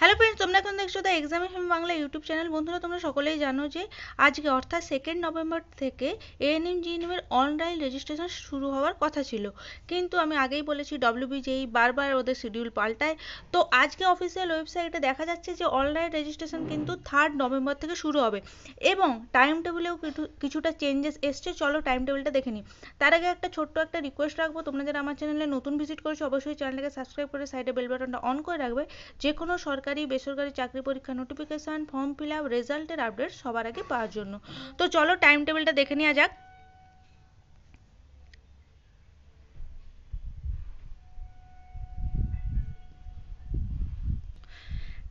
hello friends তোমরা এখন দেখছো the examination Bangla YouTube channel বন্ধুরা তোমরা সকলেই জানো যে আজকে অর্থাৎ সেকেন্ড নভেম্বর থেকে এএনএম জিএনএমের অনলাইন রেজিস্ট্রেশন শুরু হওয়ার কথা ছিল কিন্তু আমি আগেই বলেছি ডব্লিউবিজেই e বারবার ওদের শিডিউল পাল্টায় তো আজকে অফিসিয়াল ওয়েবসাইটে দেখা যাচ্ছে যে অনলাইন রেজিস্ট্রেশন কিন্তু থার্ড নভেম্বর থেকে শুরু হবে এবং টাইম টেবিলেও কিছুটা চেঞ্জেস এসছে চলো টাইম টেবিলটা দেখে নিই তার আগে একটা ছোট্ট একটা রিকোয়েস্ট রাখবো তোমরা যারা আমার চ্যানেলে নতুন ভিজিট করেছো অবশ্যই চ্যানেলটাকে সাবস্ক্রাইব করে সাইডে বেল বাটনটা অন করে রাখবে যে কোনো সরকার সরকারি বেসরকারি চাকরি পরীক্ষা নোটিফিকেশন ফর্ম ফিল আপ রেজাল্টের আপডেট সবার আগে পাওয়ার জন্য তো চলো টাইম টেবিলটা দেখে নেওয়া যাক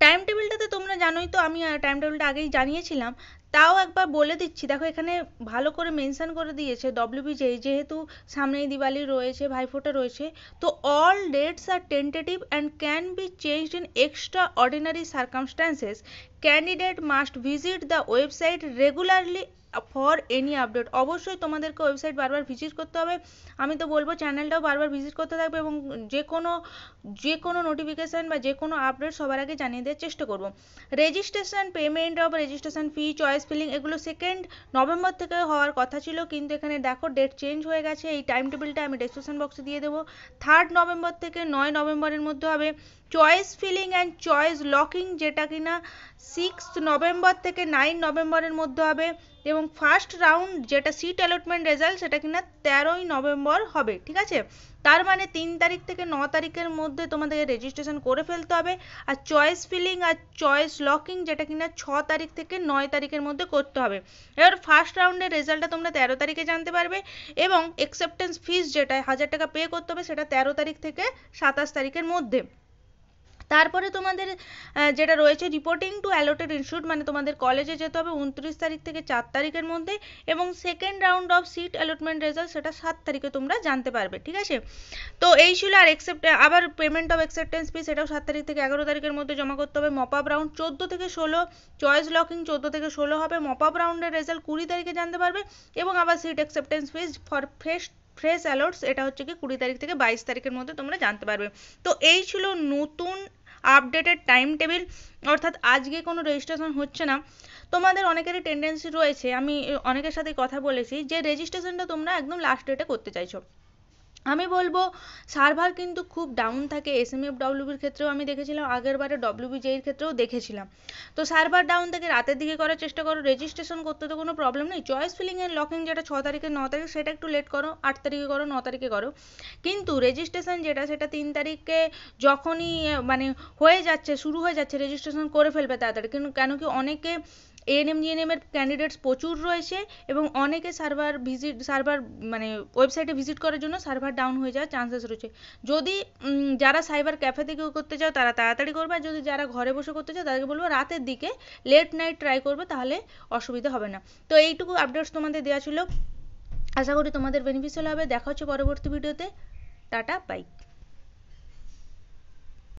টাইম টেবিলটা জানোই তো আমি টাইম টেবিলটা আগেই জানিয়েছিলাম তাও একবার বলে দিচ্ছি দেখো এখানে ভালো করে মেনশন করে দিয়েছে ডব্লিউবিজে যেহেতু সামনেই দিওয়ালি রয়েছে ভাইফোঁটা রয়েছে তো all dates are tentative and can be changed in extraordinary circumstances candidate must visit the website regularly for any update অবশ্যই তোমাদেরকে ওয়েবসাইট বারবার ভিজিট করতে হবে আমি তো বলবো চ্যানেলটাও বারবার ভিজিট করতে থাকবে এবং যে কোনো যে কোনো নোটিফিকেশান বা যে কোনো আপডেট সবার আগে জানিয়ে দেওয়ার চেষ্টা করব registration payment of registration fee choice filling এগুলো সেকেন্ড নভেম্বর থেকে হওয়ার কথা ছিল কিন্তু এখানে দেখো ডেট চেঞ্জ হয়ে গেছে এই টাইম টেবিলটা আমি ডেসক্রিপশন বক্সে দিয়ে দেবো থার্ড নভেম্বর থেকে নয় নভেম্বরের মধ্যে হবে choice filling and choice locking যেটা কিনা সিক্স নভেম্বর থেকে নাইন নভেম্বরের মধ্যে হবে এবং ফার্স্ট রাউন্ড যেটা সিট অ্যালটমেন্ট রেজাল্ট সেটা কিনা তেরোই নভেম্বর হবে ঠিক আছে তার মানে তিন তারিখ থেকে ন তারিখের মধ্যে তোমাদের রেজিস্ট্রেশন করে ফেলতে হবে আর চয়েস ফিলিং আর চয়েস লকিং যেটা কিনা ছ তারিখ থেকে নয় তারিখের মধ্যে করতে হবে এবার ফার্স্ট রাউন্ডের রেজাল্টটা তোমরা তেরো তারিখে জানতে পারবে এবং একসেপ্টেন্স ফিস যেটা হাজার টাকা পে করতে হবে সেটা তেরো তারিখ থেকে সাতাশ তারিখের মধ্যে তারপরে তোমাদের যেটা রয়েছে রিপোর্টিং টু অ্যালোটেড ইনস্টিটিউট মানে তোমাদের কলেজে যেতে হবে উনত্রিশ তারিখ থেকে চার তারিখের মধ্যে এবং second round of seat allotment result সেটা সাত তারিখে তোমরা জানতে পারবে ঠিক আছে তো এই ছিল আর একসেপ্ট আবার পেমেন্ট অফ অ্যাকসেপ্টেন্স ফি সেটাও সাত তারিখ থেকে এগারো তারিখের মধ্যে জমা করতে হবে মপ আপ রাউন্ড চোদ্দো থেকে ষোলো চয়েস লকিং চোদ্দো থেকে ষোলো হবে মপ আপ রাউন্ডের রেজাল্ট কুড়ি তারিখে জানতে পারবে এবং আবার seat acceptance fees for fresh fresh alerts এটা হচ্ছে কি কুড়ি তারিখ থেকে বাইশ তারিখের মধ্যে তোমরা জানতে পারবে তো এই ছিল নতুন আপডেটেড টাইম টেবিল অর্থাৎ আজকে কোনো রেজিস্ট্রেশন হচ্ছে না তোমাদের অনেকেরই টেন্ডেন্সি রয়েছে আমি অনেকের সাথে কথা বলেছি যে রেজিস্ট্রেশনটা তোমরা একদম লাস্ট ডেটে করতে চাইছো আমি বলবো সার্ভার কিন্তু খুব ডাউন থাকে এফ ডব্লিউবির ক্ষেত্রেও আমি দেখেছিলাম আগেরবারে ডব্লিউবিজেইর ক্ষেত্রেও দেখেছিলাম তো সার্ভার ডাউন থাকে রাতের দিকে করার চেষ্টা করো রেজিস্ট্রেশন করতে তো কোনো প্রবলেম নেই চয়েস ফিলিং এর লকিং যেটা ছ তারিখে ন তারিখ সেটা একটু লেট করো আট তারিখে করো ন তারিখে করো কিন্তু রেজিস্ট্রেশন যেটা সেটা তিন তারিখে যখনই মানে হয়ে যাচ্ছে শুরু হয়ে যাচ্ছে রেজিস্ট্রেশন করে ফেলবে তাড়াতাড়ি কিন্তু কেন কি অনেকে এএনএম জিএনএমের ক্যান্ডিডেটস প্রচুর রয়েছে এবং অনেকে সার্ভার ভিজিট সার্ভার মানে ওয়েবসাইটে ভিজিট করার জন্য সার্ভার ডাউন হয়ে যাওয়ার চান্সেস রয়েছে যদি যারা সাইবার ক্যাফে কেউ করতে চাও তারা তাড়াতাড়ি করবে আর যদি যারা ঘরে বসে করতে চাও তাদেরকে বলবো রাতের দিকে লেট নাইট ট্রাই করবে তাহলে অসুবিধা হবে না তো এইটুকু আপডেটস তোমাদের দেওয়া ছিল আশা করি তোমাদের বেনিফিশিয়াল হবে দেখা হচ্ছে পরবর্তী ভিডিওতে টাটা বাইক